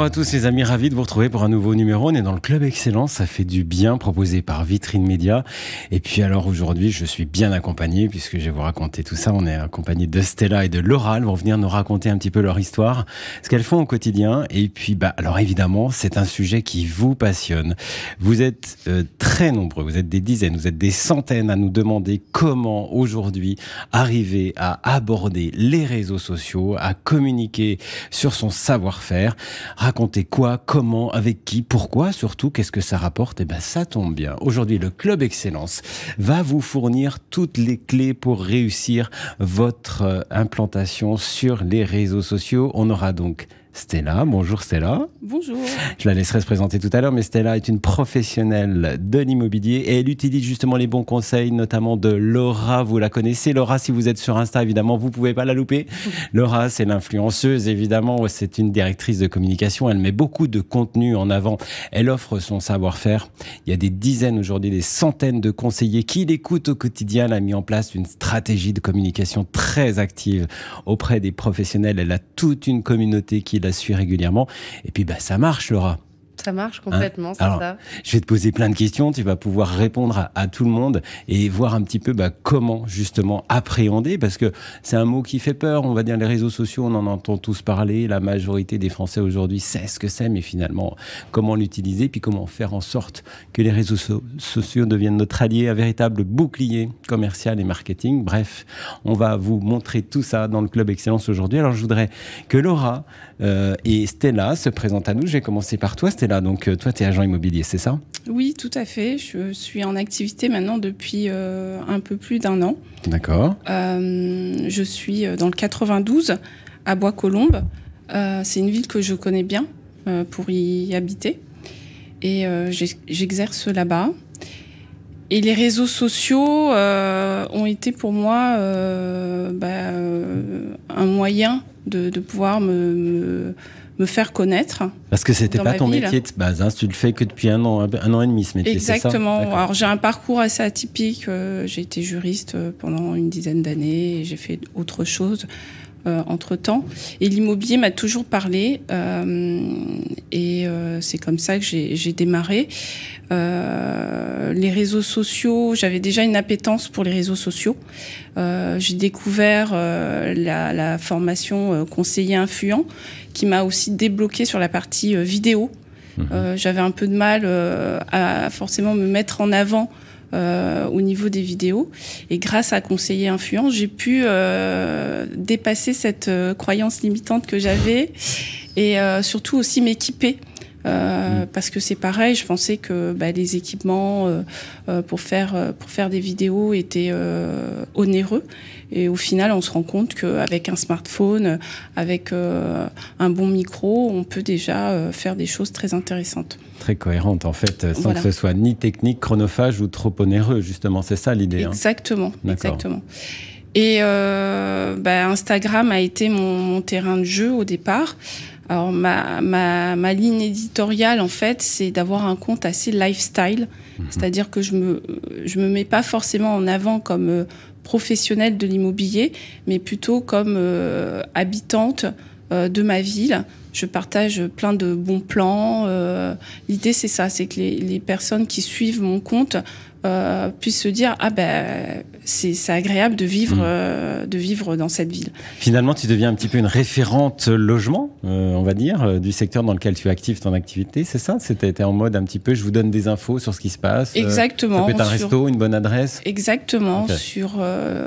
Bonjour à tous les amis, ravi de vous retrouver pour un nouveau numéro. On est dans le Club Excellence, ça fait du bien, proposé par Vitrine Média. Et puis alors aujourd'hui, je suis bien accompagné puisque je vais vous raconter tout ça. On est accompagné de Stella et de Laura, elles vont venir nous raconter un petit peu leur histoire, ce qu'elles font au quotidien. Et puis bah alors évidemment, c'est un sujet qui vous passionne. Vous êtes euh, très nombreux, vous êtes des dizaines, vous êtes des centaines à nous demander comment aujourd'hui arriver à aborder les réseaux sociaux, à communiquer sur son savoir-faire. Raconter quoi, comment, avec qui, pourquoi, surtout qu'est-ce que ça rapporte Eh bien ça tombe bien. Aujourd'hui, le Club Excellence va vous fournir toutes les clés pour réussir votre euh, implantation sur les réseaux sociaux. On aura donc Stella. Bonjour Stella. Bonjour. Je la laisserai se présenter tout à l'heure, mais Stella est une professionnelle de l'immobilier et elle utilise justement les bons conseils, notamment de Laura. Vous la connaissez, Laura, si vous êtes sur Insta, évidemment, vous ne pouvez pas la louper. Laura, c'est l'influenceuse, évidemment, c'est une directrice de communication. Elle met beaucoup de contenu en avant. Elle offre son savoir-faire. Il y a des dizaines aujourd'hui, des centaines de conseillers qui l'écoutent au quotidien. Elle a mis en place une stratégie de communication très active auprès des professionnels. Elle a toute une communauté qui la suit régulièrement. Et puis, bah, ça marche, Laura. Ça marche hein complètement, c'est ça. Je vais te poser plein de questions, tu vas pouvoir répondre à, tout le monde et voir un petit peu bah, comment justement appréhender, parce que c'est un mot qui fait peur, on va dire les réseaux sociaux, on en entend tous parler, la majorité des Français aujourd'hui sait ce que c'est, mais finalement, comment l'utiliser, puis comment faire en sorte que les réseaux sociaux deviennent notre allié, un véritable bouclier commercial et marketing. Bref, on va vous montrer tout ça dans le Club Excellence aujourd'hui. Alors je voudrais que Laura euh, et Stella se présente à nous. Je vais commencer par toi, Stella. Donc, euh, toi, tu es agent immobilier, c'est ça Oui, tout à fait. Je suis en activité maintenant depuis euh, un peu plus d'un an. D'accord. je suis dans le 92, à Bois-Colombes. c'est une ville que je connais bien pour y habiter. Et j'exerce là-bas. Et les réseaux sociaux ont été pour moi bah, un moyen de, de pouvoir me, me, faire connaître. Parce que c'était pas ton métier de base, hein, tu le fais que depuis un an, un an et demi ce métier. Exactement. Ça Alors j'ai un parcours assez atypique. Euh, j'ai été juriste euh, pendant une dizaine d'années, j'ai fait autre chose. Euh, entre-temps. Et l'immobilier m'a toujours parlé euh, et euh, c'est comme ça que j'ai démarré. Euh, les réseaux sociaux, j'avais déjà une appétence pour les réseaux sociaux. j'ai découvert la, la, formation conseiller influent qui m'a aussi débloqué sur la partie vidéo. Mmh j'avais un peu de mal à forcément me mettre en avant euh, au niveau des vidéos. Et grâce à Conseiller Influence, j'ai pu euh, dépasser cette euh, croyance limitante que j'avais et surtout aussi m'équiper euh, mm. parce que c'est pareil, je pensais que bah, les équipements euh, euh, pour faire pour faire des vidéos étaient onéreux et au final on se rend compte qu'avec un smartphone, avec un bon micro, on peut déjà faire des choses très intéressantes. Très cohérente en fait, sans que ce soit ni technique, chronophage ou trop onéreux justement, c'est ça l'idée. Hein. Exactement, exactement. Et bah, Instagram a été mon, mon terrain de jeu au départ. Alors ma, ma, ligne éditoriale, en fait, c'est d'avoir un compte assez lifestyle, mhm. c'est-à-dire que je me, je me mets pas forcément en avant comme euh, professionnelle de l'immobilier, mais plutôt comme euh, habitante euh, de ma ville. Je partage plein de bons plans. L'idée, c'est ça, c'est que les, les, personnes qui suivent mon compte euh, puisse puissent se dire ah ben c'est agréable de vivre mm. euh, de vivre dans cette ville. Finalement, tu deviens un petit peu une référente logement, euh, on va dire, du secteur dans lequel tu actives ton activité. C'est ça, c'était en mode un petit peu, je vous donne des infos sur ce qui se passe. Exactement. Ça peut être un resto, une bonne adresse. Exactement sur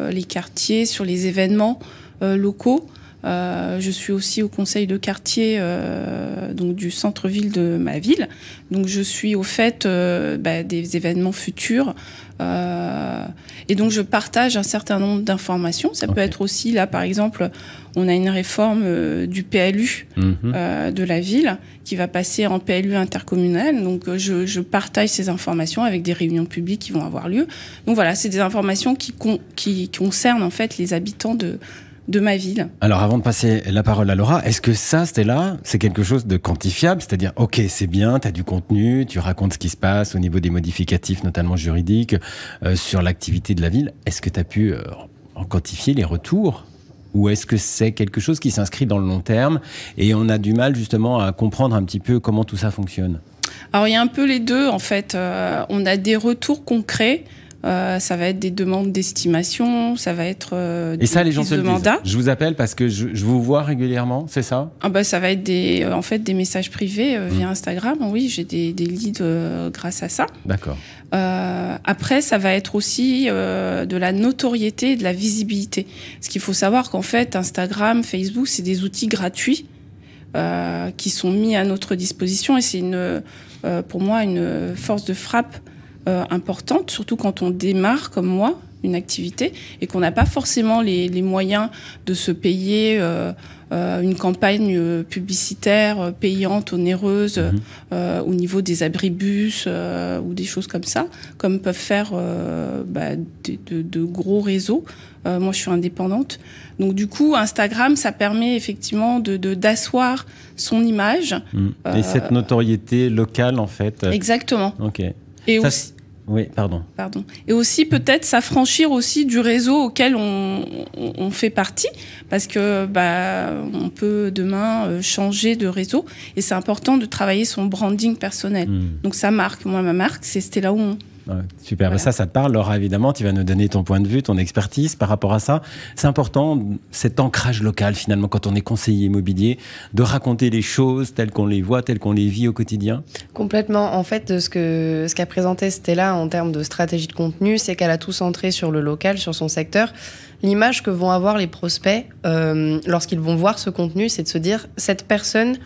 les quartiers, sur les événements locaux. Euh, je suis aussi au conseil de quartier euh, donc du centre-ville de ma ville. Donc je suis au fait euh, bah, des événements futurs. Euh, et donc je partage un certain nombre d'informations. Ça peut être aussi là par exemple, on a une réforme du PLU mhm. de la ville qui va passer en PLU intercommunal. Donc je, je, partage ces informations avec des réunions publiques qui vont avoir lieu. Donc voilà, c'est des informations qui, qui concernent en fait les habitants de, de ma ville. Alors avant de passer la parole à Laura, est-ce que ça, là, c'est quelque chose de quantifiable C'est-à-dire, ok, c'est bien, tu as du contenu, tu racontes ce qui se passe au niveau des modificatifs, notamment juridiques, euh, sur l'activité de la ville. Est-ce que tu as pu euh, en quantifier les retours ou est-ce que c'est quelque chose qui s'inscrit dans le long terme et on a du mal justement à comprendre un petit peu comment tout ça fonctionne Alors il y a un peu les deux en fait. Euh, on a des retours concrets euh, ça va être des demandes d'estimation, ça va être euh, des Et ça, les gens se Je vous appelle parce que je, je vous vois régulièrement, c'est ça ah bah, Ça va être des, euh, en fait des messages privés euh, via mmh. Instagram. Oui, j'ai des, des, leads grâce à ça. D'accord. après, ça va être aussi de la notoriété et de la visibilité. Ce qu'il faut savoir qu'en fait, Instagram, Facebook, c'est des outils gratuits. Euh, qui sont mis à notre disposition et c'est une pour moi une force de frappe euh, importante, surtout quand on démarre comme moi une activité et qu'on n'a pas forcément les, moyens de se payer euh, euh, une campagne publicitaire payante, onéreuse mhm. au niveau des abribus ou des choses comme ça, comme peuvent faire bah, de, gros réseaux. moi, je suis indépendante. Donc du coup, Instagram, ça permet effectivement de d'asseoir son image. Mhm. Et cette notoriété locale, en fait. Exactement. Ok. Et aussi oui, pardon. Pardon. Et aussi peut-être s'affranchir aussi du réseau auquel on, fait partie, parce que bah on peut demain euh, changer de réseau et c'est important de travailler son branding personnel. Hmm. Donc ça marque, moi ma marque, c'est où on... Super, ben, ça, ça te parle. Laura, évidemment, tu vas nous donner ton point de vue, ton expertise par rapport à ça. C'est important, cet ancrage local, finalement, quand on est conseiller immobilier, de raconter les choses telles qu'on les voit, telles qu'on les vit au quotidien Complètement. En fait, ce qu'a ce qu'a présenté Stella en termes de stratégie de contenu, c'est qu'elle a tout centré sur le local, sur son secteur. L'image que vont avoir les prospects euh, lorsqu'ils vont voir ce contenu, c'est de se dire, cette personne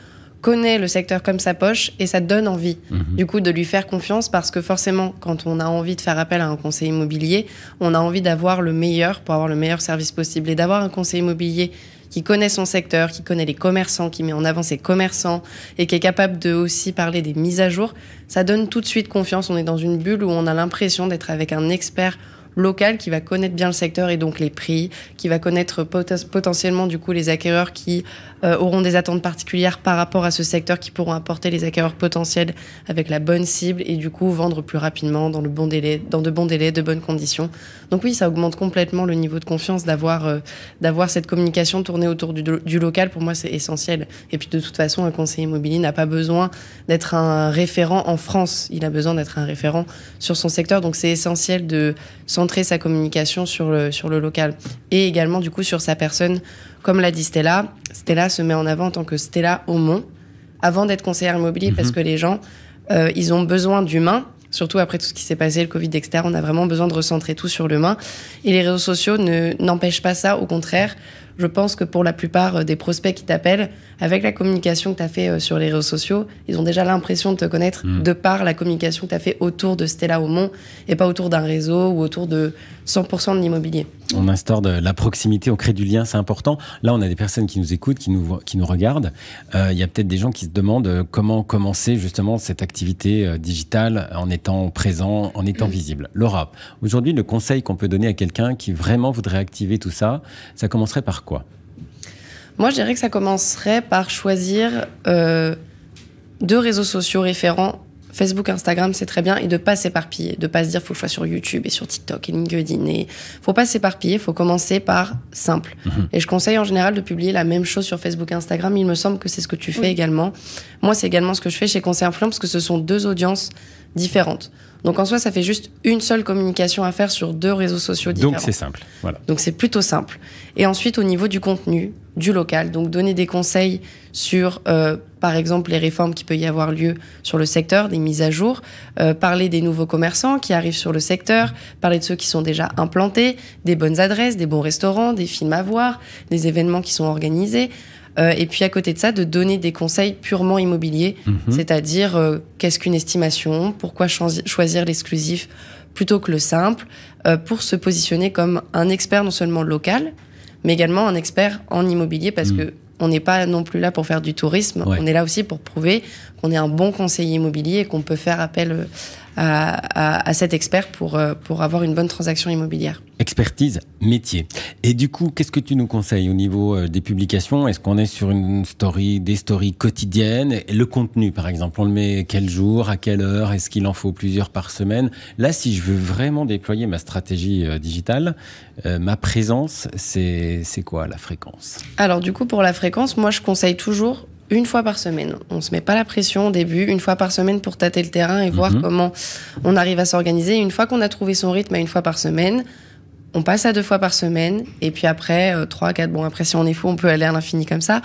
connaît le secteur comme sa poche et ça donne envie mhm. du coup de lui faire confiance parce que forcément quand on a envie de faire appel à un conseil immobilier, on a envie d'avoir le meilleur pour avoir le meilleur service possible et d'avoir un conseil immobilier qui connaît son secteur, qui connaît les commerçants, qui met en avant ses commerçants et qui est capable de aussi parler des mises à jour, ça donne tout de suite confiance, on est dans une bulle où on a l'impression d'être avec un expert local qui va connaître bien le secteur et donc les prix, qui va connaître potentiellement du coup les acquéreurs qui euh, auront des attentes particulières par rapport à ce secteur, qui pourront apporter les acquéreurs potentiels avec la bonne cible et du coup vendre plus rapidement dans le bon délai, dans de bons délais, de bonnes conditions. Donc oui, ça augmente complètement le niveau de confiance d'avoir euh, d'avoir cette communication tournée autour du, du local. Pour moi, c'est essentiel. Et puis de toute façon, un conseiller immobilier n'a pas besoin d'être un référent en France. Il a besoin d'être un référent sur son secteur. Donc c'est essentiel de s'en sa communication sur le, sur le local. Et également, du coup, sur sa personne. Comme l'a dit Stella, Stella se met en avant en tant que Stella Aumont avant d'être conseillère immobilier parce mhm. que les gens, euh, ils ont besoin d'humains. Surtout après tout ce qui s'est passé, le Covid, etc. On a vraiment besoin de recentrer tout sur l'humain. Et les réseaux sociaux n'empêchent pas ça. Au contraire, je pense que pour la plupart euh, des prospects qui t'appellent, avec la communication que tu as fait euh, sur les réseaux sociaux, ils ont déjà l'impression de te connaître mm. de par la communication que tu as fait autour de Stella Aumont et pas autour d'un réseau ou autour de 100% de l'immobilier. On instaure de la proximité, on crée du lien, c'est important. Là, on a des personnes qui nous écoutent, qui nous, qui nous regardent. Euh, il y a peut-être des gens qui se demandent comment commencer justement cette activité digitale en étant présent, en étant visible. Laura, aujourd'hui, le conseil qu'on peut donner à quelqu'un qui vraiment voudrait activer tout ça, ça commencerait par moi, je dirais que ça commencerait par choisir euh, deux réseaux sociaux référents Facebook, Instagram, c'est très bien, et de pas s'éparpiller, de pas se dire faut que je sur YouTube et sur TikTok et LinkedIn. Et faut pas s'éparpiller, faut commencer par simple. Mhm. Et je conseille en général de publier la même chose sur Facebook, Instagram. Il me semble que c'est ce que tu fais également. Moi, c'est également ce que je fais chez Conseil Influence, parce que ce sont deux audiences différentes. Donc en soi, ça fait juste une seule communication à faire sur deux réseaux sociaux différents. Donc c'est simple. Voilà. Donc c'est plutôt simple. Et ensuite, au niveau du contenu, du local. Donc donner des conseils sur, euh, par exemple, les réformes qui peuvent y avoir lieu sur le secteur, des mises à jour, euh, parler des nouveaux commerçants qui arrivent sur le secteur, parler de ceux qui sont déjà implantés, des bonnes adresses, des bons restaurants, des films à voir, des événements qui sont organisés. Euh, et puis à côté de ça, de donner des conseils purement immobiliers, mhm. c'est-à-dire qu'est-ce qu'une estimation, pourquoi choisir l'exclusif plutôt que le simple, pour se positionner comme un expert non seulement local, mais également un expert en immobilier parce qu'on mm. que on n'est pas non plus là pour faire du tourisme. On est là aussi pour prouver qu'on est un bon conseiller immobilier et qu'on peut faire appel euh, à, cet expert pour, euh, pour avoir une bonne transaction immobilière. Expertise, métier. Et du coup, qu'est-ce que tu nous conseilles au niveau euh, des publications Est-ce qu'on est sur une story, des stories quotidiennes Le contenu, par exemple, on le met quel jour, à quelle heure Est-ce qu'il en faut plusieurs par semaine Là, si je veux vraiment déployer ma stratégie euh, digitale, ma présence, c'est quoi la fréquence Alors, du coup, pour la fréquence, moi, je conseille toujours une fois par semaine. On se met pas la pression au début, une fois par semaine pour tâter le terrain et voir mhm. comment on arrive à s'organiser. Une fois qu'on a trouvé son rythme à une fois par semaine, on passe à deux fois par semaine et puis après euh, trois, quatre. Bon après si on est fou, on peut aller à l'infini comme ça.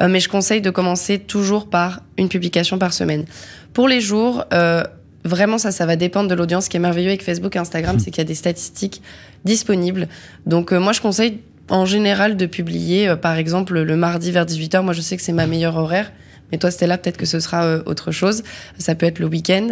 Euh, mais je conseille de commencer toujours par une publication par semaine. Pour les jours, euh, vraiment ça, ça va dépendre de l'audience. Ce qui est merveilleux avec Facebook et Instagram, mhm. c'est qu'il y a des statistiques disponibles. Donc moi je conseille en général de publier, euh, par exemple, le mardi vers 18h. Moi, je sais que c'est ma meilleure horaire. Mais toi, Stella, peut-être que ce sera euh, autre chose. Ça peut être le week-end.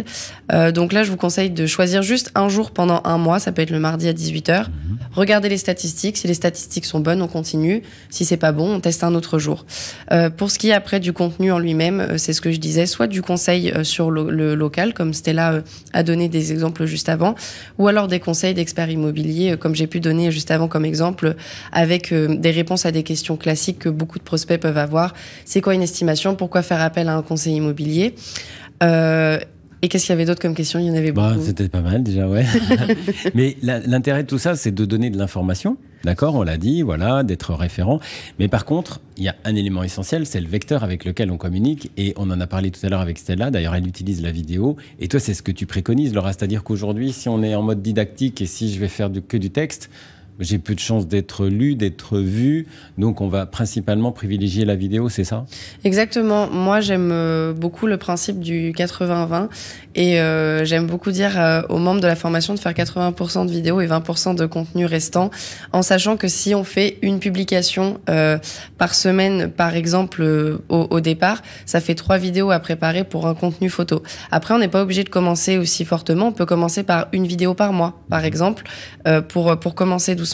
Euh, donc là, je vous conseille de choisir juste un jour pendant un mois. Ça peut être le mardi à 18h. Mhm. Regardez les statistiques. Si les statistiques sont bonnes, on continue. Si c'est pas bon, on teste un autre jour. Euh, pour ce qui est après du contenu en lui-même, c'est ce que je disais, soit du conseil sur le, local, comme Stella a donné des exemples juste avant, ou alors des conseils d'experts immobiliers, comme j'ai pu donner juste avant comme exemple, avec des réponses à des questions classiques que beaucoup de prospects peuvent avoir. C'est quoi une estimation Pourquoi faire appel à un conseiller immobilier. Euh, et qu'est-ce qu'il y avait d'autre comme question Il y en avait bah, beaucoup. C'était pas mal déjà, ouais. Mais l'intérêt de tout ça, c'est de donner de l'information, d'accord On l'a dit, voilà, d'être référent. Mais par contre, il y a un élément essentiel, c'est le vecteur avec lequel on communique. Et on en a parlé tout à l'heure avec Stella. D'ailleurs, elle utilise la vidéo. Et toi, c'est ce que tu préconises, Laura. C'est-à-dire qu'aujourd'hui, si on est en mode didactique et si je vais faire du, que du texte, j'ai plus de chances d'être lu, d'être vu. Donc, on va principalement privilégier la vidéo, c'est ça Exactement. Moi, j'aime euh, beaucoup le principe du 80-20. Et euh, j'aime beaucoup dire euh, aux membres de la formation de faire 80% de vidéos et 20% de contenu restant, en sachant que si on fait une publication par semaine, par exemple, au, départ, ça fait trois vidéos à préparer pour un contenu photo. Après, on n'est pas obligé de commencer aussi fortement. On peut commencer par une vidéo par mois, par exemple, pour, pour commencer doucement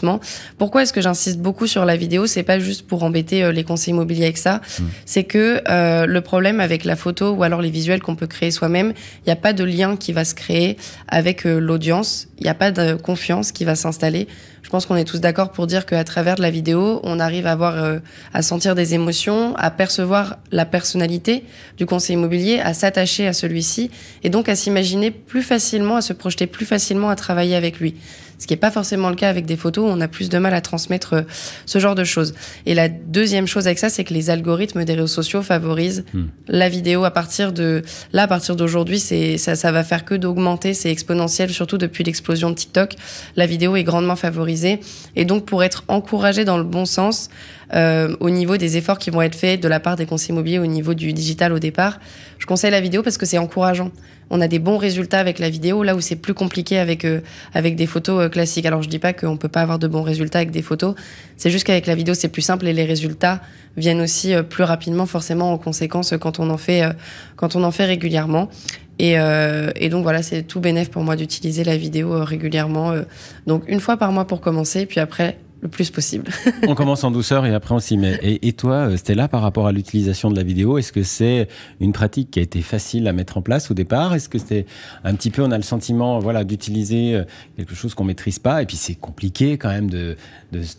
pourquoi est-ce que j'insiste beaucoup sur la vidéo C'est pas juste pour embêter euh, les conseils immobiliers avec ça. Mm. C'est que euh, le problème avec la photo ou alors les visuels qu'on peut créer soi-même, il n'y a pas de lien qui va se créer avec euh, l'audience. Il n'y a pas de confiance qui va s'installer. Je pense qu'on est tous d'accord pour dire qu'à travers la vidéo, on arrive à voir, à sentir des émotions, à percevoir la personnalité du conseil immobilier, à s'attacher à celui-ci et donc à s'imaginer plus facilement, à se projeter plus facilement à travailler avec lui ce qui n'est pas forcément le cas avec des photos, on a plus de mal à transmettre euh, ce genre de choses. Et la deuxième chose avec ça, c'est que les algorithmes des réseaux sociaux favorisent hmm. la vidéo à partir de là, à partir d'aujourd'hui, c'est ça, ça va faire que d'augmenter, c'est exponentiel, surtout depuis l'explosion de TikTok. La vidéo est grandement favorisée, et donc pour être encouragé dans le bon sens. Euh, au niveau des efforts qui vont être faits de la part des conseils immobiliers au niveau du digital au départ. Je conseille la vidéo parce que c'est encourageant on a des bons résultats avec la vidéo, là où c'est plus compliqué avec, euh, avec des photos euh, classiques. Alors je dis pas qu'on peut pas avoir de bons résultats avec des photos, c'est juste qu'avec la vidéo c'est plus simple et les résultats viennent aussi euh, plus rapidement forcément en conséquence quand on en fait, quand on en fait régulièrement. Et, et, donc voilà, c'est tout bénéf pour moi d'utiliser la vidéo régulièrement. donc une fois par mois pour commencer, puis après le plus possible. on commence en douceur et après on s'y Et, et toi, euh, Stella, par rapport à l'utilisation de la vidéo, est-ce que c'est une pratique qui a été facile à mettre en place au départ Est-ce que c'est un petit peu, on a le sentiment voilà, d'utiliser euh, quelque chose qu'on maîtrise pas Et puis c'est compliqué quand même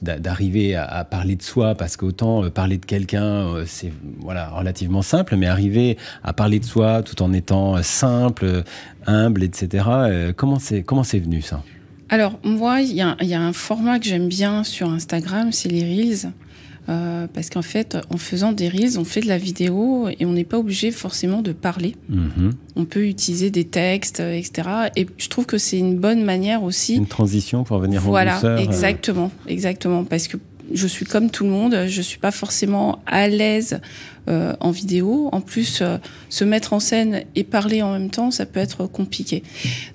d'arriver à, parler de soi parce qu'autant euh, parler de quelqu'un, c'est voilà, relativement simple, mais arriver à parler de soi tout en étant simple, humble, etc., comment c'est venu ça alors, moi, il y a, un format que j'aime bien sur Instagram, c'est les Reels. Euh, parce qu'en fait, en faisant des reels, on fait de la vidéo et on n'est pas obligé forcément de parler. Mhm. On peut utiliser des textes, euh, etc. Et je trouve que c'est une bonne manière aussi. Une transition pour venir en Voilà, euh. exactement, exactement, parce que je suis comme tout le monde, je suis pas forcément à l'aise euh, en vidéo. En plus, euh, se mettre en scène et parler en même temps, ça peut être compliqué.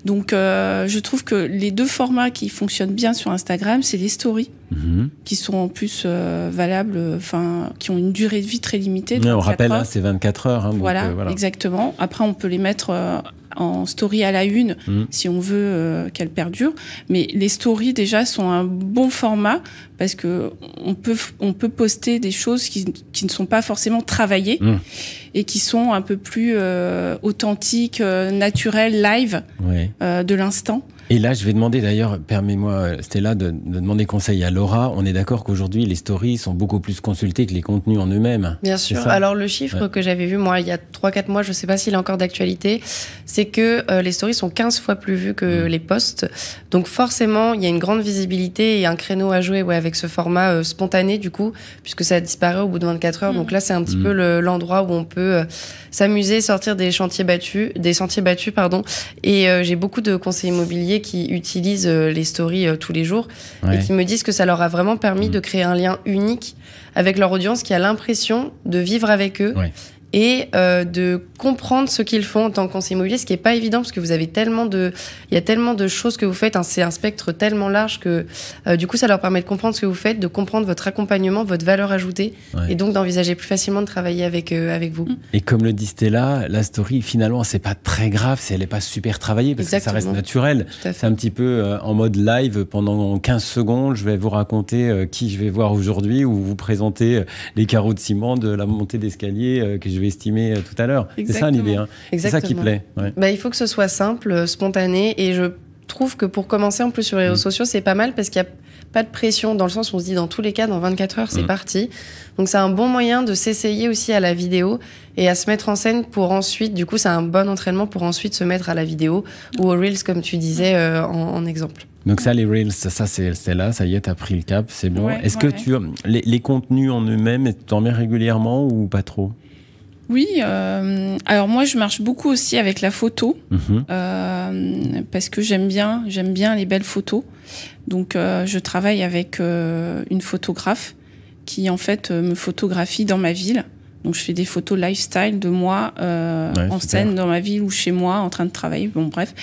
Donc, euh, je trouve que les deux formats qui fonctionnent bien sur Instagram, c'est les stories, mhm. qui sont en plus valables, enfin, qui ont une durée de vie très limitée. on rappelle, hein, c'est 24 heures. Hein, voilà, voilà, exactement. Après, on peut les mettre en story à la une mm. si on veut euh, qu'elle perdure. Mais les stories déjà sont un bon format parce que on peut on peut poster des choses qui, ne sont pas forcément travaillées mm. et qui sont un peu plus euh, authentiques, euh, naturelles, live de l'instant. Et là, je vais demander d'ailleurs, permets-moi Stella, de, demander conseil à Laura. On est d'accord qu'aujourd'hui, les stories sont beaucoup plus consultées que les contenus en eux-mêmes. Bien sûr. Alors le chiffre que j'avais vu, moi, il y a 3-4 mois, je ne sais pas s'il est encore d'actualité, c'est que euh, les stories sont 15 fois plus vues que mm. les posts. Donc forcément, il y a une grande visibilité et un créneau à jouer avec ce format euh, spontané, du coup, puisque ça disparaît au bout de 24 heures. Mm. Donc là, c'est un petit mm. peu l'endroit où on peut euh, s'amuser, sortir des chantiers battus, des sentiers battus, pardon. Et j'ai beaucoup de conseils immobiliers qui utilisent euh, les stories euh, tous les jours et qui me disent que ça leur a vraiment permis mm. de créer un lien unique avec leur audience qui a l'impression de vivre avec eux et euh, de comprendre ce qu'ils font en tant que immobilier, ce qui n'est pas évident parce que vous avez tellement de, il y a tellement de choses que vous faites, hein, c'est un spectre tellement large que euh, du coup ça leur permet de comprendre ce que vous faites, de comprendre votre accompagnement, votre valeur ajoutée, et donc d'envisager plus facilement de travailler avec euh, avec vous. Mm. Et comme le dit Stella, la story finalement c'est pas très grave, si elle n'est pas super travaillée parce que ça reste naturel. C'est un petit peu en mode live pendant 15 secondes, je vais vous raconter qui je vais voir aujourd'hui ou vous présenter les carreaux de ciment de la montée d'escalier que je vais estimer euh, tout à l'heure. C'est ça l'idée. Hein. C'est ça qui plaît. Bah, il faut que ce soit simple, euh, spontané. Et je trouve que pour commencer, en plus, sur les mm. réseaux sociaux, c'est pas mal parce qu'il n'y a pas de pression dans le sens où on se dit dans tous les cas, dans 24 heures, c'est mm. parti. Donc, c'est un bon moyen de s'essayer aussi à la vidéo et à se mettre en scène pour ensuite, du coup, c'est un bon entraînement pour ensuite se mettre à la vidéo ou aux Reels, comme tu disais euh, en, exemple. Donc ça, les Reels, ça, c'est là, ça y est, t'as pris le cap, c'est bon. Est-ce que tu les, les, contenus en eux-mêmes, t'en mets régulièrement ou pas trop oui, euh, alors moi je marche beaucoup aussi avec la photo mhm. euh, parce que j'aime bien, j'aime bien les belles photos. Donc euh, je travaille avec une photographe qui en fait me photographie dans ma ville. Donc je fais des photos lifestyle de moi en scène dans ma ville ou chez moi en train de travailler. Bon bref.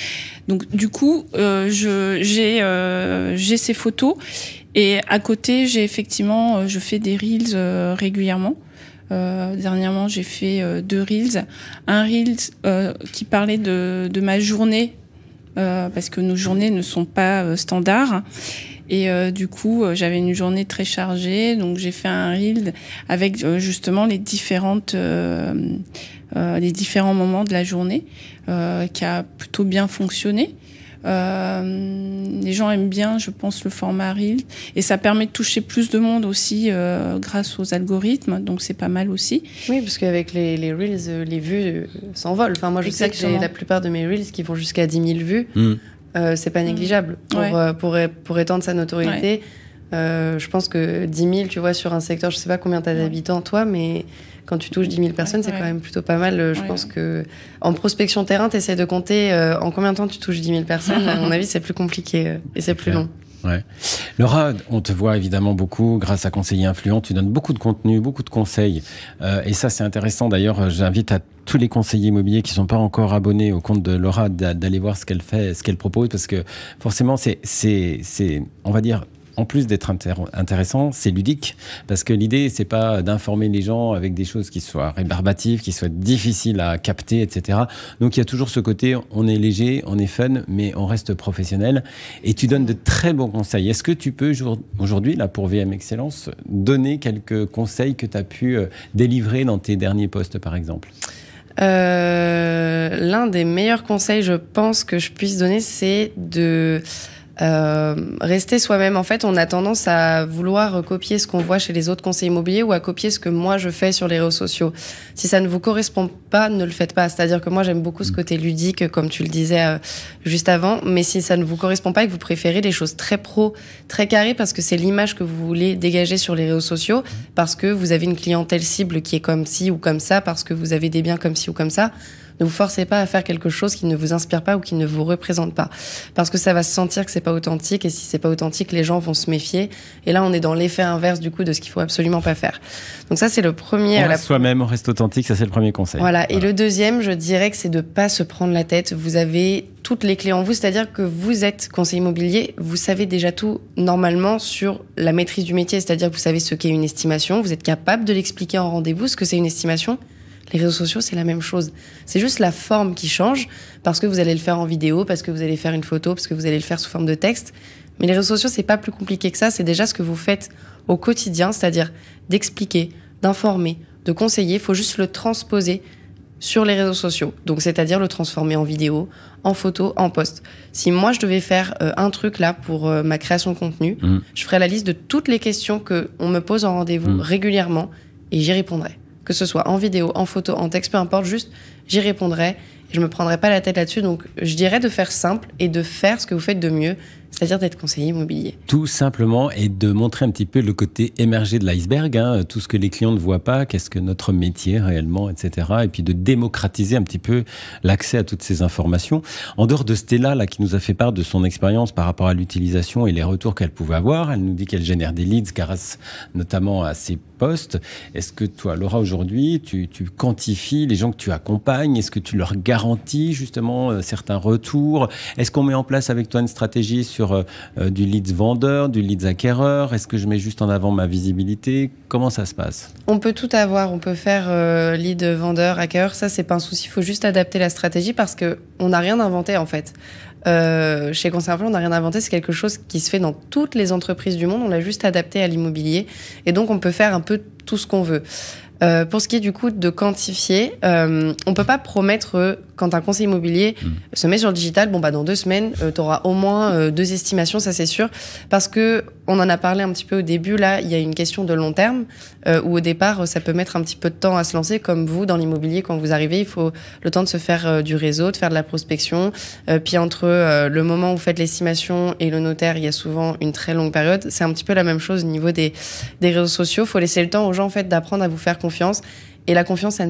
Donc du coup je j'ai j'ai ces photos et à côté j'ai effectivement je fais des reels régulièrement. Euh, dernièrement, j'ai fait euh, deux reels. Un reel euh, qui parlait de, de ma journée, parce que nos journées ne sont pas standards. Et du coup, j'avais une journée très chargée, donc j'ai fait un reel avec justement les différentes, les différents moments de la journée, qui a plutôt bien fonctionné. Euh, les gens aiment bien, je pense, le format Reels Et ça permet de toucher plus de monde aussi euh, grâce aux algorithmes. Donc, c'est pas mal aussi. Oui, parce qu'avec les, Reels, euh, les vues s'envolent. Enfin, moi, je sais que j'ai la plupart de mes Reels qui vont jusqu'à 10 000 vues. Hmm. c'est pas négligeable pour, pour, étendre sa notoriété. Euh, je pense que 10 000, tu vois, sur un secteur, je sais pas combien tu as d'habitants, toi, mais quand tu touches 10 000 personnes, c'est quand même plutôt pas mal. Je pense que en prospection terrain, tu essaies de compter euh, en combien de temps tu touches 10 000 personnes. à mon avis, c'est plus compliqué euh, et c'est plus long. Laura, on te voit évidemment beaucoup grâce à Conseiller Influent. Tu donnes beaucoup de contenu, beaucoup de conseils. et ça, c'est intéressant. D'ailleurs, j'invite à tous les conseillers immobiliers qui ne sont pas encore abonnés au compte de Laura d'aller voir ce qu'elle fait, ce qu'elle propose, parce que forcément, c'est, on va dire, en plus d'être intéressant, c'est ludique parce que l'idée c'est pas d'informer les gens avec des choses qui soient rébarbatives, qui soient difficiles à capter, etc. Donc il y a toujours ce côté on est léger, on est fun, mais on reste professionnel. Et tu donnes de très bons conseils. Est-ce que tu peux aujourd'hui là pour VM Excellence donner quelques conseils que tu as pu euh, délivrer dans tes derniers postes par exemple? Euh, l'un des meilleurs conseils, je pense, que je puisse donner, c'est de euh, rester soi-même, en fait, on a tendance à vouloir copier ce qu'on voit chez les autres conseils immobiliers ou à copier ce que moi je fais sur les réseaux sociaux. Si ça ne vous correspond pas, ne le faites pas. C'est-à-dire que moi j'aime beaucoup ce mm. côté ludique, comme tu le disais euh, juste avant, mais si ça ne vous correspond pas et que vous préférez des choses très pro, très carrées, parce que c'est l'image que vous voulez dégager sur les réseaux sociaux, mm. parce que vous avez une clientèle cible qui est comme ci ou comme ça, parce que vous avez des biens comme ci ou comme ça, ne vous forcez pas à faire quelque chose qui ne vous inspire pas ou qui ne vous représente pas. Parce que ça va se sentir que c'est pas authentique et si c'est pas authentique, les gens vont se méfier. Et là, on est dans l'effet inverse du coup de ce qu'il faut absolument pas faire. Donc ça, c'est le premier. Euh, soi-même, on reste authentique, ça c'est le premier conseil. Voilà. Et le deuxième, je dirais que c'est de pas se prendre la tête. Vous avez toutes les clés en vous, c'est-à-dire que vous êtes conseiller immobilier, vous savez déjà tout normalement sur la maîtrise du métier, c'est-à-dire que vous savez ce qu'est une estimation, vous êtes capable de l'expliquer en rendez-vous, ce que c'est une estimation, les réseaux sociaux, c'est la même chose. C'est juste la forme qui change parce que vous allez le faire en vidéo, parce que vous allez faire une photo, parce que vous allez le faire sous forme de texte. Mais les réseaux sociaux, c'est pas plus compliqué que ça. C'est déjà ce que vous faites au quotidien, c'est-à-dire d'expliquer, d'informer, de conseiller. Il faut juste le transposer sur les réseaux sociaux. Donc, c'est-à-dire le transformer en vidéo, en photo, en post. Si moi, je devais faire euh, un truc là pour euh, ma création de contenu, mmh. je ferais la liste de toutes les questions que on me pose en rendez-vous mmh. régulièrement et j'y répondrais que ce soit en vidéo, en photo, en texte, peu importe, juste j'y répondrai. Et je me prendrai pas la tête là-dessus. Donc je dirais de faire simple et de faire ce que vous faites de mieux c'est-à-dire d'être conseiller immobilier. Tout simplement, et de montrer un petit peu le côté émergé de l'iceberg, hein, tout ce que les clients ne voient pas, qu'est-ce que notre métier réellement, etc. Et puis de démocratiser un petit peu l'accès à toutes ces informations. En dehors de Stella, là, qui nous a fait part de son expérience par rapport à l'utilisation et les retours qu'elle pouvait avoir, elle nous dit qu'elle génère des leads grâce notamment à ses postes. Est-ce que toi, Laura, aujourd'hui, tu, tu, quantifies les gens que tu accompagnes Est-ce que tu leur garantis justement euh, certains retours Est-ce qu'on met en place avec toi une stratégie sur euh, euh, du lead vendeur, du lead acquéreur Est-ce que je mets juste en avant ma visibilité Comment ça se passe On peut tout avoir. On peut faire euh, lead vendeur, acquéreur. Ça, c'est pas un souci. Il faut juste adapter la stratégie parce que on n'a rien inventé en fait. chez Conservation, on n'a rien inventé, c'est quelque chose qui se fait dans toutes les entreprises du monde, on l'a juste adapté à l'immobilier, et donc on peut faire un peu tout ce qu'on veut. Euh, pour ce qui est du coup de quantifier, euh, on peut pas promettre euh, quand un conseil immobilier hmm. se met sur le digital, bon bah dans deux semaines, euh, tu auras au moins deux estimations, ça c'est sûr, parce que on en a parlé un petit peu au début là, il y a une question de long terme euh, où au départ, ça peut mettre un petit peu de temps à se lancer, comme vous, dans l'immobilier, quand vous arrivez, il faut le temps de se faire euh, du réseau, de faire de la prospection. Euh, puis entre euh, le moment où vous faites l'estimation et le notaire, il y a souvent une très longue période. C'est un petit peu la même chose au niveau des, des réseaux sociaux. Il faut laisser le temps aux gens, en fait, d'apprendre à vous faire confiance. Et la confiance, ça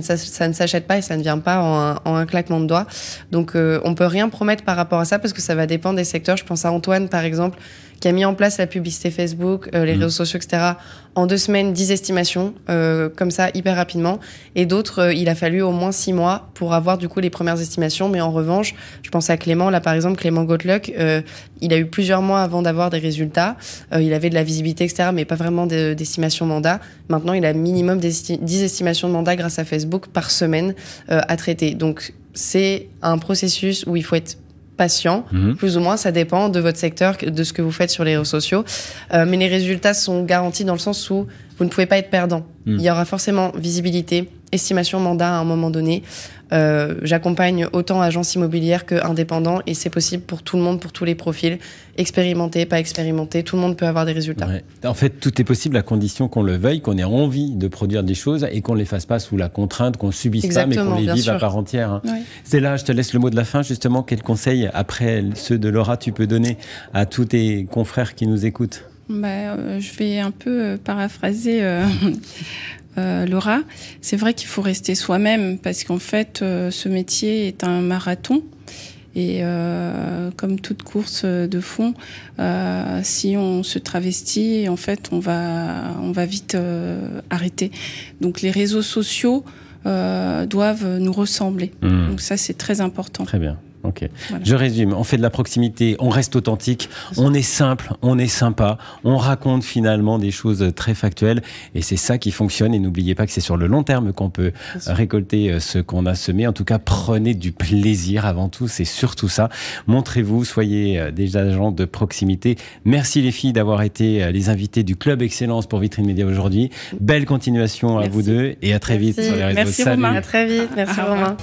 ne, s'achète pas et ça ne vient pas en un, en un claquement de doigts. Donc, on peut rien promettre par rapport à ça parce que ça va dépendre des secteurs. Je pense à Antoine, par exemple, a mis en place la publicité Facebook, euh, les mm. réseaux sociaux, etc. En deux semaines, dix estimations, euh, comme ça, hyper rapidement. Et d'autres, euh, il a fallu au moins six mois pour avoir du coup les premières estimations. Mais en revanche, je pense à Clément, là par exemple, Clément Gottluck, il a eu plusieurs mois avant d'avoir des résultats. il avait de la visibilité, etc., mais pas vraiment d'estimation mandat. Maintenant, il a minimum dix estimations de mandat grâce à Facebook par semaine à traiter. Donc, c'est un processus où il faut être patient, mhm. plus ou moins, ça dépend de votre secteur, de ce que vous faites sur les réseaux sociaux. Euh, mais les résultats sont garantis dans le sens où vous ne pouvez pas être perdant. Hmm. Il y aura forcément visibilité, estimation, mandat à un moment donné. Euh, j'accompagne autant agences immobilières que et c'est possible pour tout le monde, pour tous les profils, expérimentés, pas expérimenter, tout le monde peut avoir des résultats. En fait, tout est possible à condition qu'on le veuille, qu'on ait envie de produire des choses et qu'on ne les fasse pas sous la contrainte, qu'on subisse ça, pas, mais qu'on les vive à part entière. Hein. C'est là, je te laisse le mot de la fin, justement, quels conseils, après ceux de Laura, tu peux donner à tous tes confrères qui nous écoutent bah, euh, je vais un peu euh, paraphraser euh, Laura. C'est vrai qu'il faut rester soi-même parce qu'en fait, ce métier est un marathon. Et comme toute course de fond, si on se travestit, en fait, on va, on va vite arrêter. Donc les réseaux sociaux doivent nous ressembler. Hmm. Donc ça, c'est très important. Très bien. Je résume. On fait de la proximité, on reste authentique, on est simple, on est sympa, on raconte finalement des choses très factuelles et c'est ça qui fonctionne. Et n'oubliez pas que c'est sur le long terme qu'on peut récolter euh, ce qu'on a semé. En tout cas, prenez du plaisir avant tout. C'est surtout ça. Montrez-vous, soyez euh, des agents de proximité. Merci les filles d'avoir été euh, les invités du Club Excellence pour Vitrine Média aujourd'hui. Belle continuation à vous deux et à très vite sur les réseaux. Merci Romain. À très vite. Merci Romain.